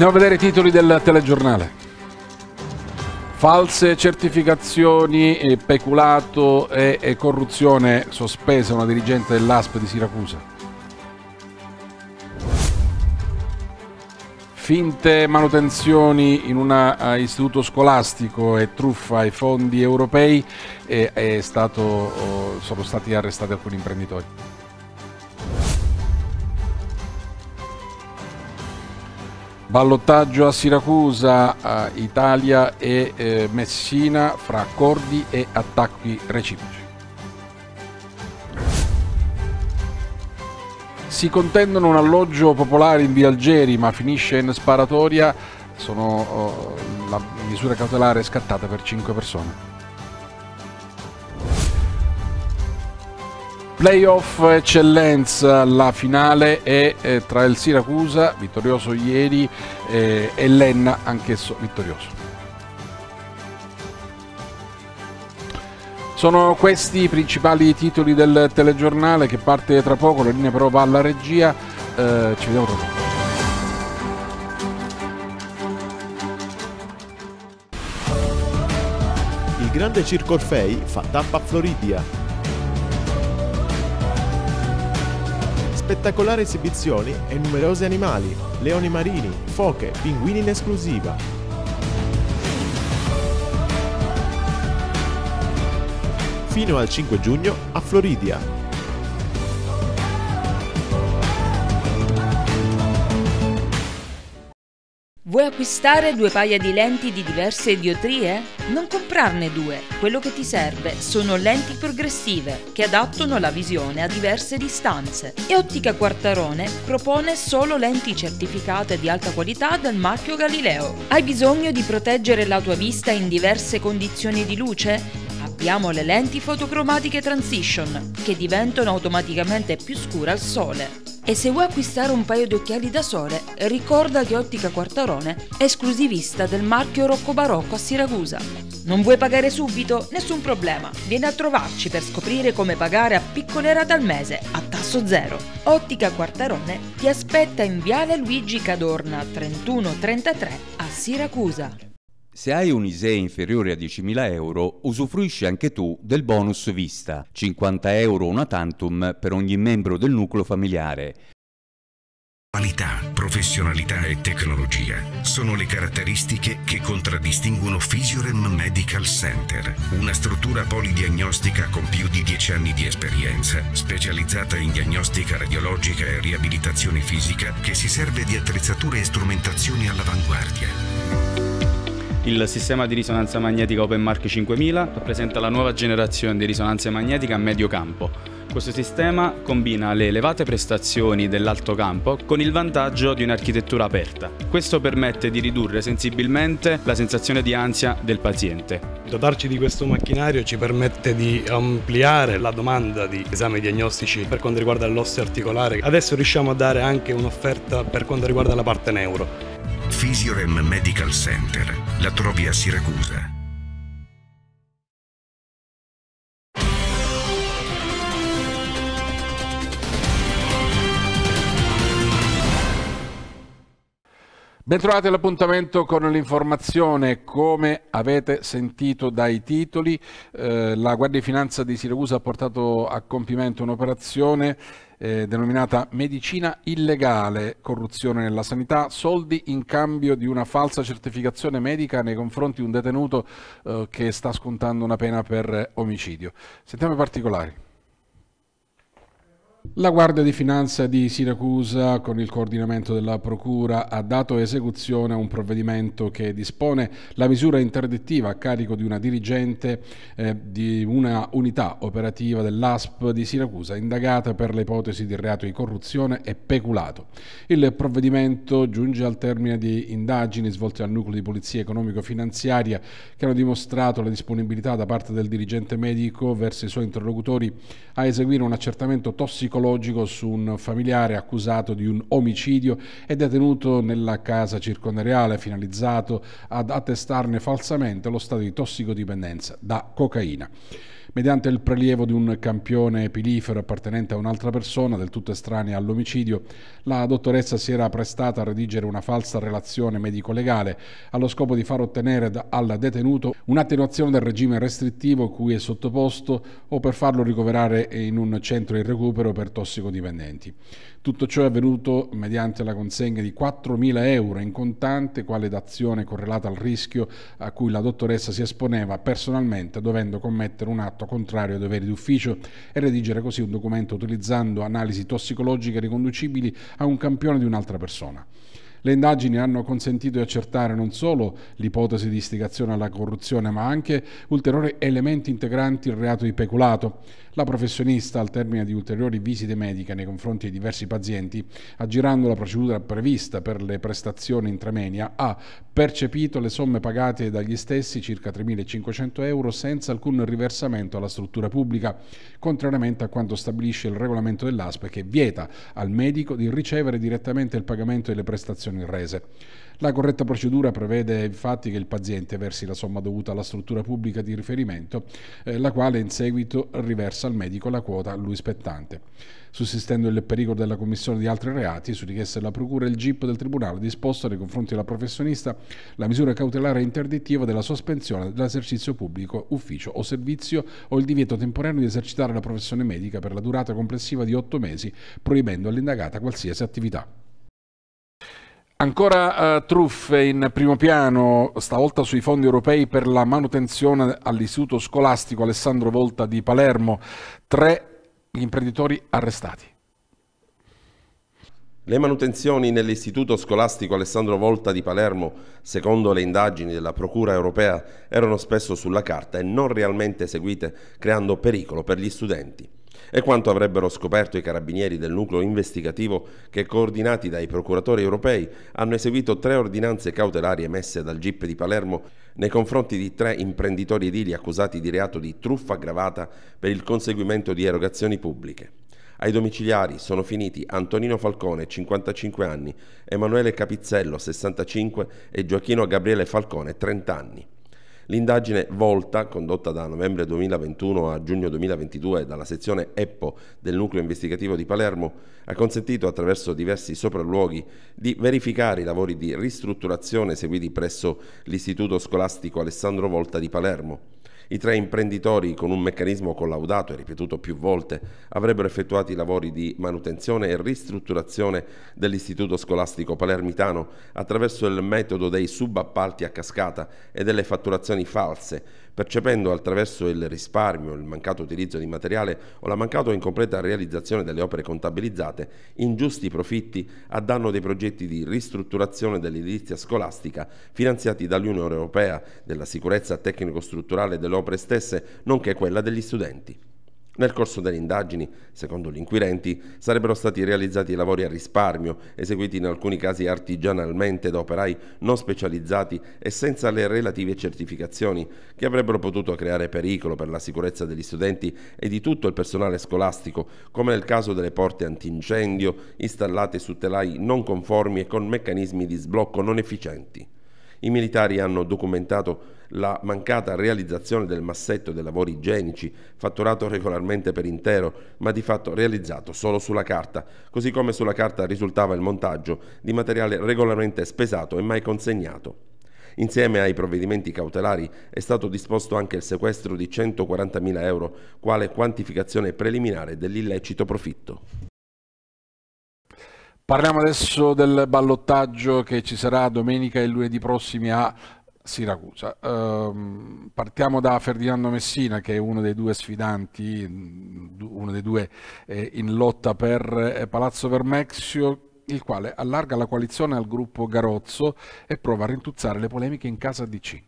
Andiamo a vedere i titoli del telegiornale. False certificazioni, eh, peculato e, e corruzione sospesa una dirigente dell'ASP di Siracusa. Finte manutenzioni in un eh, istituto scolastico e truffa ai fondi europei e, eh, stato, oh, sono stati arrestati alcuni imprenditori. Ballottaggio a Siracusa, eh, Italia e eh, Messina fra accordi e attacchi reciproci. Si contendono un alloggio popolare in via Algeri ma finisce in sparatoria, Sono, oh, la misura cautelare è scattata per 5 persone. Playoff eccellenza, la finale è eh, tra il Siracusa, vittorioso ieri, eh, e l'Enna, anch'esso vittorioso. Sono questi i principali titoli del telegiornale che parte tra poco, la linea però va alla regia, eh, ci vediamo tra poco. Il grande circo Orfei fa tappa a Floridia spettacolari esibizioni e numerosi animali, leoni marini, foche, pinguini in esclusiva. Fino al 5 giugno a Floridia, acquistare due paia di lenti di diverse idiotrie? Non comprarne due, quello che ti serve sono lenti progressive che adattano la visione a diverse distanze. E Ottica Quartarone propone solo lenti certificate di alta qualità dal marchio Galileo. Hai bisogno di proteggere la tua vista in diverse condizioni di luce? abbiamo le lenti fotocromatiche transition, che diventano automaticamente più scure al sole. E se vuoi acquistare un paio di occhiali da sole, ricorda che Ottica Quartarone è esclusivista del marchio Rocco Barocco a Siracusa. Non vuoi pagare subito? Nessun problema. Vieni a trovarci per scoprire come pagare a piccole rate al mese, a tasso zero. Ottica Quartarone ti aspetta in Viale Luigi Cadorna 3133 a Siracusa. Se hai un ISEE inferiore a 10.000 euro, usufruisci anche tu del bonus vista, 50 euro una tantum per ogni membro del nucleo familiare. Qualità, professionalità e tecnologia sono le caratteristiche che contraddistinguono Fisiorem Medical Center, una struttura polidiagnostica con più di 10 anni di esperienza, specializzata in diagnostica radiologica e riabilitazione fisica, che si serve di attrezzature e strumentazioni all'avanguardia il sistema di risonanza magnetica Open Mark 5000 rappresenta la nuova generazione di risonanza magnetica a medio campo. Questo sistema combina le elevate prestazioni dell'alto campo con il vantaggio di un'architettura aperta. Questo permette di ridurre sensibilmente la sensazione di ansia del paziente. Dotarci di questo macchinario ci permette di ampliare la domanda di esami diagnostici per quanto riguarda l'osso articolare. Adesso riusciamo a dare anche un'offerta per quanto riguarda la parte neuro. Fisiorem Medical Center. La trovi a Siracusa. Bentrovati all'appuntamento con l'informazione. Come avete sentito dai titoli, eh, la Guardia di Finanza di Siracusa ha portato a compimento un'operazione eh, denominata Medicina illegale, corruzione nella sanità, soldi in cambio di una falsa certificazione medica nei confronti di un detenuto eh, che sta scontando una pena per omicidio. Sentiamo i particolari. La Guardia di Finanza di Siracusa, con il coordinamento della Procura, ha dato esecuzione a un provvedimento che dispone la misura interdittiva a carico di una dirigente eh, di una unità operativa dell'ASP di Siracusa, indagata per le ipotesi di reato di corruzione e peculato. Il provvedimento giunge al termine di indagini svolte al nucleo di polizia economico-finanziaria che hanno dimostrato la disponibilità da parte del dirigente medico verso i suoi interlocutori a eseguire un accertamento tossicologico psicologico su un familiare accusato di un omicidio e detenuto nella casa circondariale finalizzato ad attestarne falsamente lo stato di tossicodipendenza da cocaina mediante il prelievo di un campione epilifero appartenente a un'altra persona, del tutto estranea all'omicidio, la dottoressa si era prestata a redigere una falsa relazione medico-legale allo scopo di far ottenere al detenuto un'attenuazione del regime restrittivo cui è sottoposto o per farlo ricoverare in un centro di recupero per tossicodipendenti. Tutto ciò è avvenuto mediante la consegna di 4.000 euro in contante quale d'azione correlata al rischio a cui la dottoressa si esponeva personalmente dovendo commettere un atto contrario ai doveri d'ufficio e redigere così un documento utilizzando analisi tossicologiche riconducibili a un campione di un'altra persona. Le indagini hanno consentito di accertare non solo l'ipotesi di istigazione alla corruzione, ma anche ulteriori elementi integranti il reato di peculato. La professionista, al termine di ulteriori visite mediche nei confronti di diversi pazienti, aggirando la procedura prevista per le prestazioni intramenia, ha percepito le somme pagate dagli stessi, circa 3.500 euro, senza alcun riversamento alla struttura pubblica, contrariamente a quanto stabilisce il regolamento dell'ASPE che vieta al medico di ricevere direttamente il pagamento delle prestazioni rese. La corretta procedura prevede infatti che il paziente versi la somma dovuta alla struttura pubblica di riferimento, eh, la quale in seguito riversa al medico la quota a lui spettante. Sussistendo il pericolo della commissione di altri reati, su richiesta della Procura il GIP del Tribunale ha disposto nei confronti della professionista la misura cautelare interdittiva della sospensione dell'esercizio pubblico, ufficio o servizio o il divieto temporaneo di esercitare la professione medica per la durata complessiva di otto mesi, proibendo all'indagata qualsiasi attività. Ancora uh, truffe in primo piano, stavolta sui fondi europei per la manutenzione all'istituto scolastico Alessandro Volta di Palermo. Tre imprenditori arrestati. Le manutenzioni nell'istituto scolastico Alessandro Volta di Palermo, secondo le indagini della Procura europea, erano spesso sulla carta e non realmente eseguite, creando pericolo per gli studenti. È quanto avrebbero scoperto i carabinieri del nucleo investigativo che, coordinati dai procuratori europei, hanno eseguito tre ordinanze cautelari emesse dal GIP di Palermo nei confronti di tre imprenditori edili accusati di reato di truffa aggravata per il conseguimento di erogazioni pubbliche. Ai domiciliari sono finiti Antonino Falcone, 55 anni, Emanuele Capizzello, 65 e Gioachino Gabriele Falcone, 30 anni. L'indagine Volta, condotta da novembre 2021 a giugno 2022 dalla sezione EPPO del nucleo investigativo di Palermo, ha consentito attraverso diversi sopralluoghi di verificare i lavori di ristrutturazione eseguiti presso l'Istituto Scolastico Alessandro Volta di Palermo. I tre imprenditori, con un meccanismo collaudato e ripetuto più volte, avrebbero effettuato i lavori di manutenzione e ristrutturazione dell'istituto scolastico palermitano attraverso il metodo dei subappalti a cascata e delle fatturazioni false, percependo attraverso il risparmio, il mancato utilizzo di materiale o la mancata o incompleta realizzazione delle opere contabilizzate, ingiusti profitti a danno dei progetti di ristrutturazione dell'edilizia scolastica finanziati dall'Unione Europea, della sicurezza tecnico-strutturale delle opere stesse, nonché quella degli studenti. Nel corso delle indagini, secondo gli inquirenti, sarebbero stati realizzati lavori a risparmio, eseguiti in alcuni casi artigianalmente da operai non specializzati e senza le relative certificazioni, che avrebbero potuto creare pericolo per la sicurezza degli studenti e di tutto il personale scolastico, come nel caso delle porte antincendio installate su telai non conformi e con meccanismi di sblocco non efficienti. I militari hanno documentato la mancata realizzazione del massetto dei lavori igienici, fatturato regolarmente per intero, ma di fatto realizzato solo sulla carta, così come sulla carta risultava il montaggio di materiale regolarmente spesato e mai consegnato. Insieme ai provvedimenti cautelari è stato disposto anche il sequestro di 140.000 euro quale quantificazione preliminare dell'illecito profitto. Parliamo adesso del ballottaggio che ci sarà domenica e lunedì prossimi a Siracusa. Uh, partiamo da Ferdinando Messina che è uno dei due sfidanti, mm, uno dei due eh, in lotta per eh, Palazzo Vermexio il quale allarga la coalizione al gruppo Garozzo e prova a rintuzzare le polemiche in casa DC.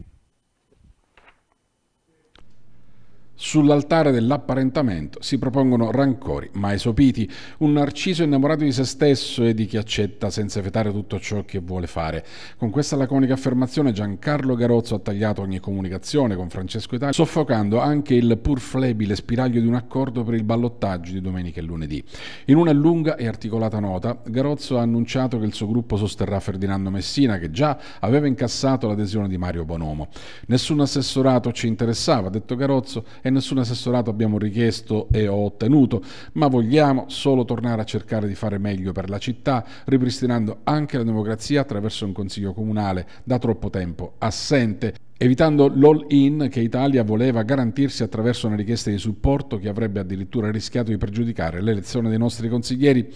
Sull'altare dell'apparentamento si propongono rancori mai sopiti, un narciso innamorato di se stesso e di chi accetta senza fetare tutto ciò che vuole fare. Con questa laconica affermazione Giancarlo Garozzo ha tagliato ogni comunicazione con Francesco Italia, soffocando anche il pur flebile spiraglio di un accordo per il ballottaggio di domenica e lunedì. In una lunga e articolata nota, Garozzo ha annunciato che il suo gruppo sosterrà Ferdinando Messina, che già aveva incassato l'adesione di Mario Bonomo. Nessun assessorato ci interessava, ha detto Garozzo, e nessun assessorato abbiamo richiesto e ho ottenuto, ma vogliamo solo tornare a cercare di fare meglio per la città, ripristinando anche la democrazia attraverso un consiglio comunale da troppo tempo assente evitando l'all-in che Italia voleva garantirsi attraverso una richiesta di supporto che avrebbe addirittura rischiato di pregiudicare l'elezione dei nostri consiglieri.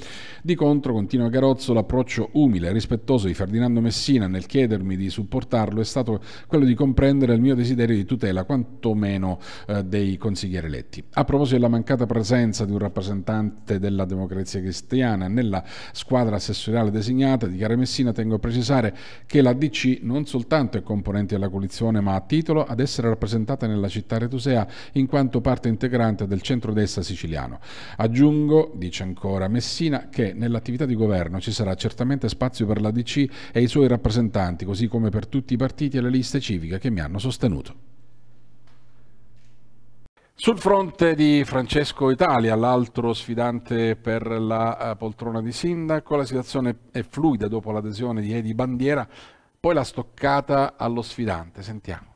Di contro, continua Garozzo, l'approccio umile e rispettoso di Ferdinando Messina nel chiedermi di supportarlo è stato quello di comprendere il mio desiderio di tutela, quantomeno eh, dei consiglieri eletti. A proposito della mancata presenza di un rappresentante della democrazia cristiana nella squadra assessoriale designata di Chiara Messina, tengo a precisare che la DC non soltanto è componente della coalizione Leone, ma a titolo, ad essere rappresentata nella città retusea in quanto parte integrante del centrodestra siciliano. Aggiungo, dice ancora Messina, che nell'attività di governo ci sarà certamente spazio per l'ADC e i suoi rappresentanti, così come per tutti i partiti e le liste civiche che mi hanno sostenuto. Sul fronte di Francesco Italia, l'altro sfidante per la eh, poltrona di sindaco, la situazione è fluida dopo l'adesione di Edi Bandiera poi la stoccata allo sfidante, sentiamo.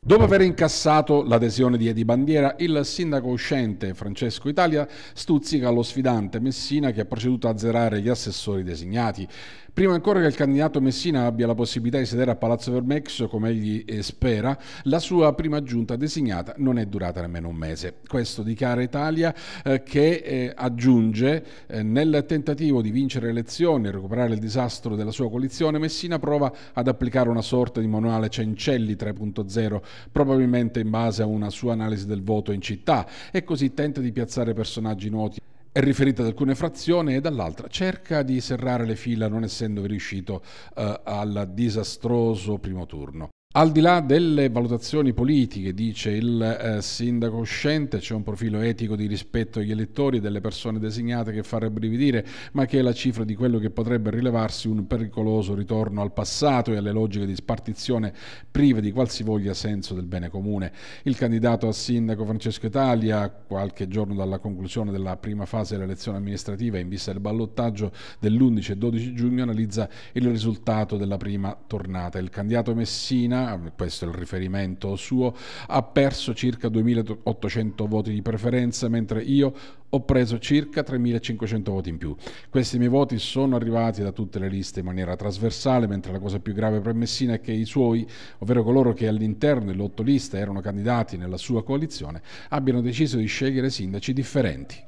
Dopo aver incassato l'adesione di Edi Bandiera, il sindaco uscente Francesco Italia stuzzica lo sfidante Messina che ha proceduto a zerare gli assessori designati. Prima ancora che il candidato Messina abbia la possibilità di sedere a Palazzo Vermecchio, come egli eh, spera, la sua prima giunta designata non è durata nemmeno un mese. Questo dichiara Italia eh, che eh, aggiunge eh, nel tentativo di vincere le elezioni e recuperare il disastro della sua coalizione, Messina prova ad applicare una sorta di manuale Cencelli 3.0, probabilmente in base a una sua analisi del voto in città, e così tenta di piazzare personaggi noti è riferita ad alcune frazioni e dall'altra cerca di serrare le fila non essendo riuscito eh, al disastroso primo turno. Al di là delle valutazioni politiche, dice il eh, sindaco uscente, c'è un profilo etico di rispetto agli elettori e delle persone designate che fa rabbrividire, ma che è la cifra di quello che potrebbe rilevarsi un pericoloso ritorno al passato e alle logiche di spartizione prive di qualsivoglia senso del bene comune. Il candidato a sindaco Francesco Italia, qualche giorno dalla conclusione della prima fase dell'elezione amministrativa in vista del ballottaggio dell'11 e 12 giugno, analizza il risultato della prima tornata. Il candidato Messina questo è il riferimento suo, ha perso circa 2800 voti di preferenza, mentre io ho preso circa 3500 voti in più. Questi miei voti sono arrivati da tutte le liste in maniera trasversale, mentre la cosa più grave per Messina è che i suoi, ovvero coloro che all'interno delle otto liste erano candidati nella sua coalizione, abbiano deciso di scegliere sindaci differenti.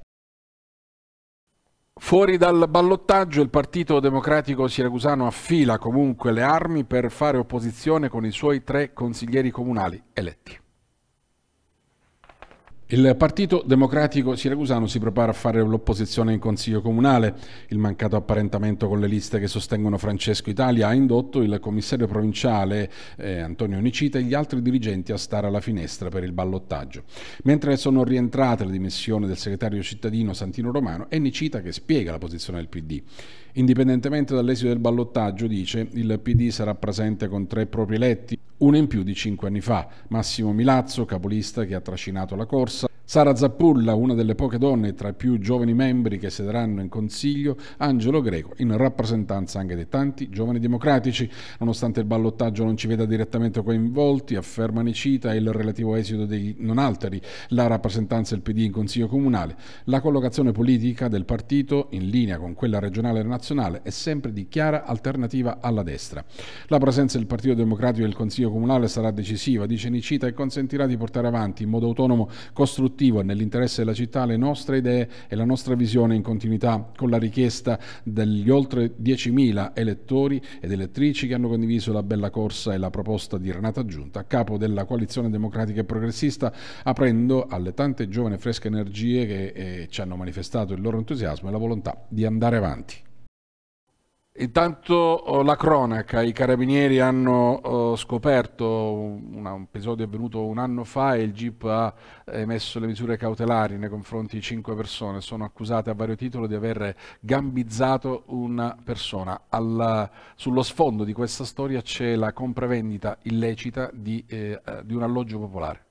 Fuori dal ballottaggio il Partito Democratico Siracusano affila comunque le armi per fare opposizione con i suoi tre consiglieri comunali eletti. Il Partito Democratico Siracusano si prepara a fare l'opposizione in Consiglio Comunale. Il mancato apparentamento con le liste che sostengono Francesco Italia ha indotto il commissario provinciale eh, Antonio Nicita e gli altri dirigenti a stare alla finestra per il ballottaggio. Mentre sono rientrate le dimissioni del segretario cittadino Santino Romano, è Nicita che spiega la posizione del PD. Indipendentemente dall'esito del ballottaggio, dice, il PD sarà presente con tre propri eletti, uno in più di cinque anni fa. Massimo Milazzo, capolista che ha trascinato la corsa, Sara Zappulla, una delle poche donne tra i più giovani membri che siederanno in consiglio, Angelo Greco in rappresentanza anche dei tanti giovani democratici. Nonostante il ballottaggio non ci veda direttamente coinvolti, afferma Nicita e il relativo esito dei non alteri la rappresentanza del PD in consiglio comunale. La collocazione politica del partito, in linea con quella regionale e nazionale, è sempre di chiara alternativa alla destra. La presenza del Partito Democratico nel consiglio comunale sarà decisiva, dice Nicita, e consentirà di portare avanti in modo autonomo costruttivo costruttivo e nell'interesse della città le nostre idee e la nostra visione in continuità con la richiesta degli oltre 10.000 elettori ed elettrici che hanno condiviso la bella corsa e la proposta di Renata Giunta, capo della coalizione democratica e progressista, aprendo alle tante giovani e fresche energie che eh, ci hanno manifestato il loro entusiasmo e la volontà di andare avanti. Intanto oh, la cronaca, i carabinieri hanno uh, scoperto un, un, episodio avvenuto un anno fa e il GIP ha emesso le misure cautelari nei confronti di cinque persone. Sono accusate a vario titolo di aver gambizzato una persona. Alla, sullo sfondo di questa storia c'è la compravendita illecita di, eh, di un alloggio popolare.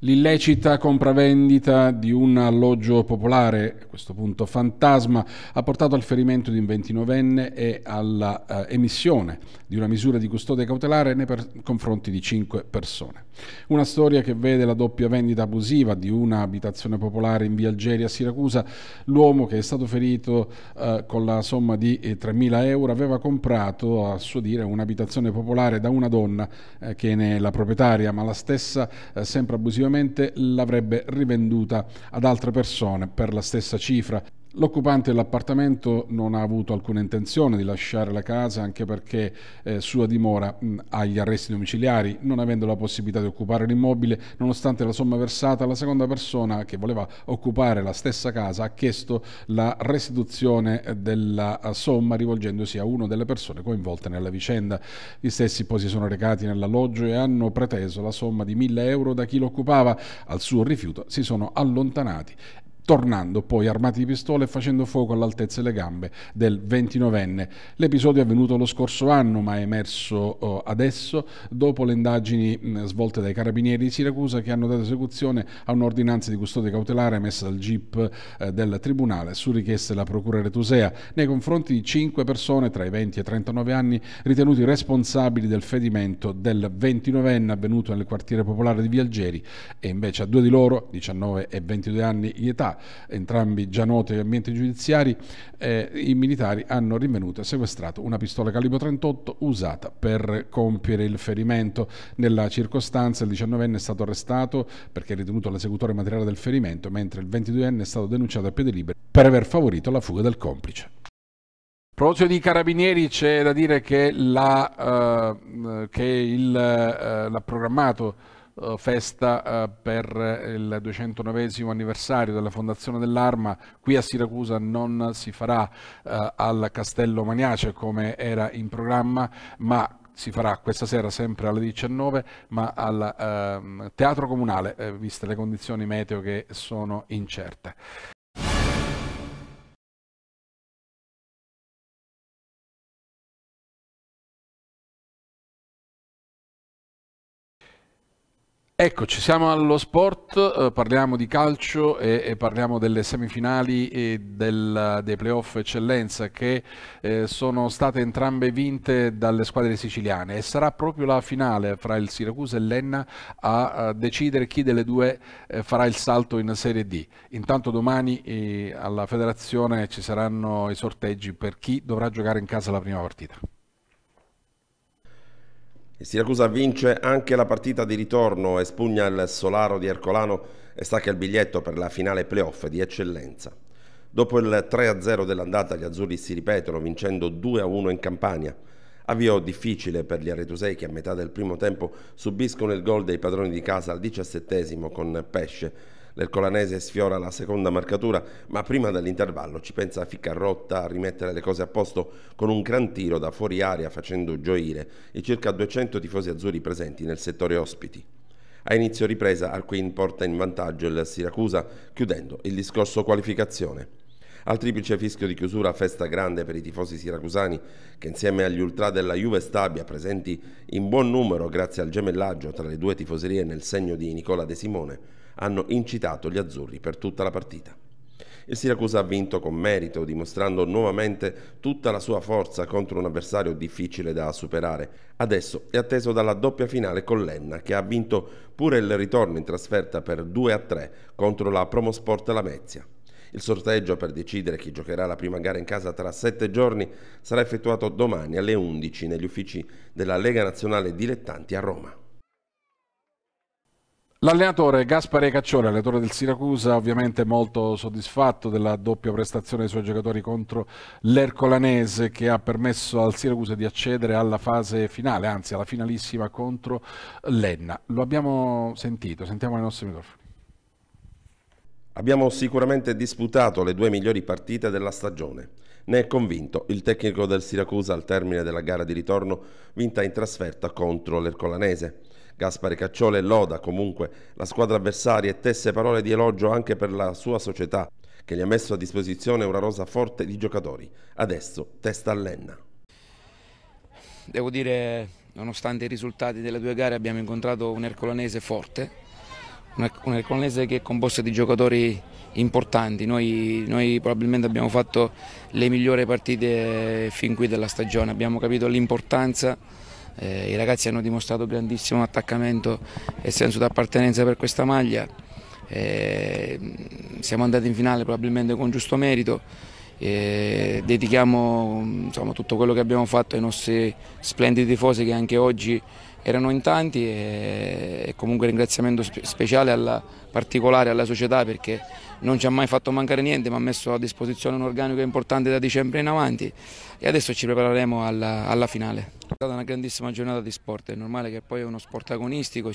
L'illecita compravendita di un alloggio popolare, a questo punto fantasma, ha portato al ferimento di un 29enne e all'emissione eh, di una misura di custodia cautelare nei per- confronti di 5 persone. Una storia che vede la doppia vendita abusiva di un'abitazione popolare in via Algeria a Siracusa. L'uomo che è stato ferito eh, con la somma di 3.000 eh, euro aveva comprato, a suo dire, un'abitazione popolare da una donna eh, che ne è la proprietaria, ma la stessa, eh, sempre abusivamente, l'avrebbe rivenduta ad altre persone per la stessa cifra. L'occupante dell'appartamento non ha avuto alcuna intenzione di lasciare la casa anche perché eh, sua dimora mh, agli arresti domiciliari, non avendo la possibilità di occupare l'immobile, nonostante la somma versata, la seconda persona che voleva occupare la stessa casa ha chiesto la restituzione della eh, somma rivolgendosi a una delle persone coinvolte nella vicenda. Gli stessi poi si sono recati nell'alloggio e hanno preteso la somma di 1000 euro da chi lo occupava. Al suo rifiuto si sono allontanati tornando poi armati di pistole e facendo fuoco all'altezza delle gambe del 29enne. L'episodio è avvenuto lo scorso anno ma è emerso oh, adesso dopo le indagini mm, svolte dai carabinieri di Siracusa che hanno dato esecuzione a un'ordinanza di custodia cautelare emessa dal GIP eh, del Tribunale su richiesta della Procura Retusea nei confronti di cinque persone tra i 20 e i 39 anni ritenuti responsabili del fedimento del 29enne avvenuto nel quartiere popolare di Vialgeri e invece a due di loro, 19 e 22 anni di età, entrambi già noti agli ambienti giudiziari, eh, i militari hanno rinvenuto e sequestrato una pistola calibro 38 usata per compiere il ferimento. Nella circostanza il 19enne è stato arrestato perché è ritenuto l'esecutore materiale del ferimento, mentre il 22enne è stato denunciato a piede libero per aver favorito la fuga del complice. A di carabinieri c'è da dire che, eh, eh, l'ha eh, eh, programmato eh, festa eh, per eh, il 209 anniversario della fondazione dell'Arma, qui a Siracusa non si farà al Castello Maniace come era in programma, ma si farà questa sera sempre alle 19 ma al ehm, Teatro Comunale, eh, viste le condizioni meteo che sono incerte. Eccoci, siamo allo sport, eh, parliamo di calcio e, e, parliamo delle semifinali e del, dei playoff eccellenza che eh, sono state entrambe vinte dalle squadre siciliane e sarà proprio la finale fra il Siracusa e l'Enna a, a decidere chi delle due eh, farà il salto in Serie D. Intanto domani eh, alla federazione ci saranno i sorteggi per chi dovrà giocare in casa la prima partita. Il Siracusa vince anche la partita di ritorno, espugna il Solaro di Ercolano e stacca il biglietto per la finale playoff di eccellenza. Dopo il 3-0 dell'andata gli azzurri si ripetono vincendo 2-1 in Campania. Avvio difficile per gli aretusei che a metà del primo tempo subiscono il gol dei padroni di casa al 17 con Pesce L'Ercolanese sfiora la seconda marcatura, ma prima dell'intervallo ci pensa a Ficcarrotta a rimettere le cose a posto con un gran tiro da fuori aria facendo gioire i circa 200 tifosi azzurri presenti nel settore ospiti. A inizio ripresa Arquin porta in vantaggio il Siracusa chiudendo il discorso qualificazione. Al triplice fischio di chiusura festa grande per i tifosi siracusani che insieme agli ultra della Juve Stabia presenti in buon numero grazie al gemellaggio tra le due tifoserie nel segno di Nicola De Simone hanno incitato gli azzurri per tutta la partita. Il Siracusa ha vinto con merito, dimostrando nuovamente tutta la sua forza contro un avversario difficile da superare. Adesso è atteso dalla doppia finale con l'Enna, che ha vinto pure il ritorno in trasferta per 2-3 contro la Promosport Lamezia. Il sorteggio per decidere chi giocherà la prima gara in casa tra sette giorni sarà effettuato domani alle 11 negli uffici della Lega Nazionale Dilettanti a Roma. L'allenatore Gaspare Caccioli, allenatore del Siracusa, ovviamente molto soddisfatto della doppia prestazione dei suoi giocatori contro l'Ercolanese che ha permesso al Siracusa di accedere alla fase finale, anzi alla finalissima contro l'Enna. Lo abbiamo sentito, sentiamo le nostre microfoni. Abbiamo sicuramente disputato le due migliori partite della stagione. Ne è convinto il tecnico del Siracusa al termine della gara di ritorno vinta in trasferta contro l'Ercolanese. Gaspare Cacciole loda comunque la squadra avversaria e tesse parole di elogio anche per la sua società, che gli ha messo a disposizione una rosa forte di giocatori. Adesso testa all'Enna. Devo dire, nonostante i risultati delle due gare, abbiamo incontrato un ercolanese forte, un er-, ercolanese che è composto di giocatori importanti. Noi, noi, probabilmente abbiamo fatto le migliori partite fin qui della stagione, abbiamo capito l'importanza eh, I ragazzi hanno dimostrato grandissimo attaccamento e senso d'appartenenza per questa maglia. Eh, siamo andati in finale probabilmente con giusto merito. Eh, dedichiamo insomma, tutto quello che abbiamo fatto ai nostri splendidi tifosi che anche oggi erano in tanti e comunque ringraziamento speciale alla, particolare alla società perché non ci ha mai fatto mancare niente ma ha messo a disposizione un organico importante da dicembre in avanti e adesso ci prepareremo alla, alla finale. È stata una grandissima giornata di sport, è normale che poi è uno sport agonistico,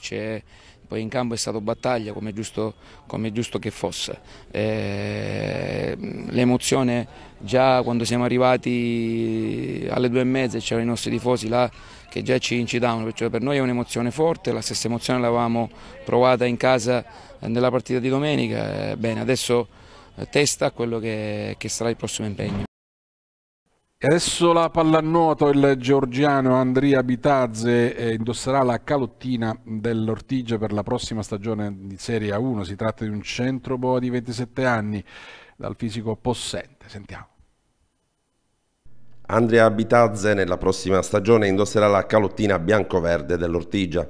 poi in campo è stato battaglia come è giusto, com giusto che fosse. E... Eh, l'emozione già quando siamo arrivati alle due e mezza c'erano i nostri tifosi là che già ci incitavano, cioè per noi è un'emozione forte, la stessa emozione l'avevamo provata in casa nella partita di domenica, eh, bene adesso eh, testa a quello che, che sarà il prossimo impegno. E adesso la pallanuoto, il georgiano Andrea Bitazze eh, indosserà la calottina dell'Ortigia per la prossima stagione di Serie A1. Si tratta di un centroboa di 27 anni dal fisico possente. Sentiamo. Andrea Abitazze nella prossima stagione indosserà la calottina bianco-verde dell'Ortigia.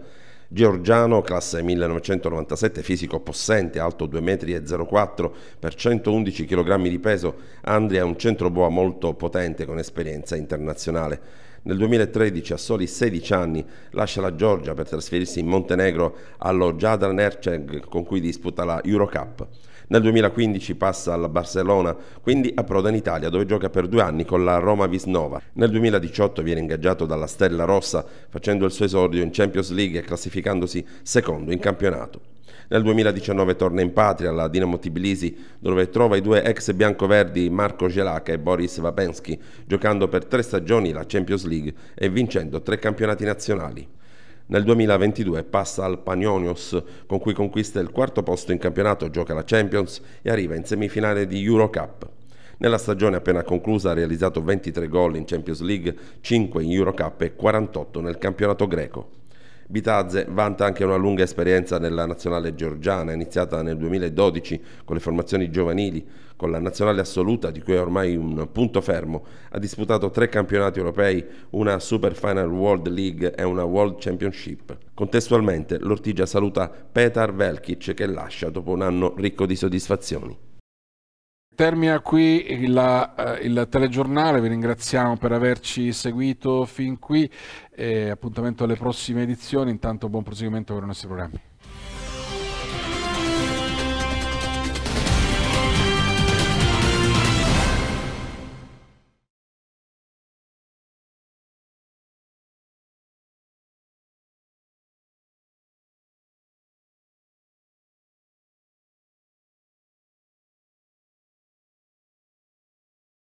Giorgiano, classe 1997, fisico possente, alto 2,04 m per 111 kg di peso, Andrea è un centroboa molto potente con esperienza internazionale. Nel 2013, a soli 16 anni, lascia la Georgia per trasferirsi in Montenegro allo Jadran Erceg con cui disputa la Eurocup. Nel 2015 passa al Barcellona, quindi approda in Italia dove gioca per due anni con la Roma Visnova. Nel 2018 viene ingaggiato dalla Stella Rossa facendo il suo esordio in Champions League e classificandosi secondo in campionato. Nel 2019 torna in patria alla Dinamo Tbilisi dove trova i due ex biancoverdi Marco Gelaca e Boris Vapensky giocando per tre stagioni la Champions League e vincendo tre campionati nazionali. Nel 2022 passa al Panionios, con cui conquista il quarto posto in campionato, gioca la Champions e arriva in semifinale di Eurocup. Nella stagione appena conclusa ha realizzato 23 gol in Champions League, 5 in Eurocup e 48 nel campionato greco. Bitazze vanta anche una lunga esperienza nella nazionale georgiana, iniziata nel 2012 con le formazioni giovanili, con la nazionale assoluta di cui è ormai un punto fermo. Ha disputato tre campionati europei, una Super Final World League e una World Championship. Contestualmente l'Ortigia saluta Petar Velkic che lascia dopo un anno ricco di soddisfazioni termina qui la, eh, il telegiornale, vi ringraziamo per averci seguito fin qui e appuntamento alle prossime edizioni, intanto buon proseguimento per i nostri programmi.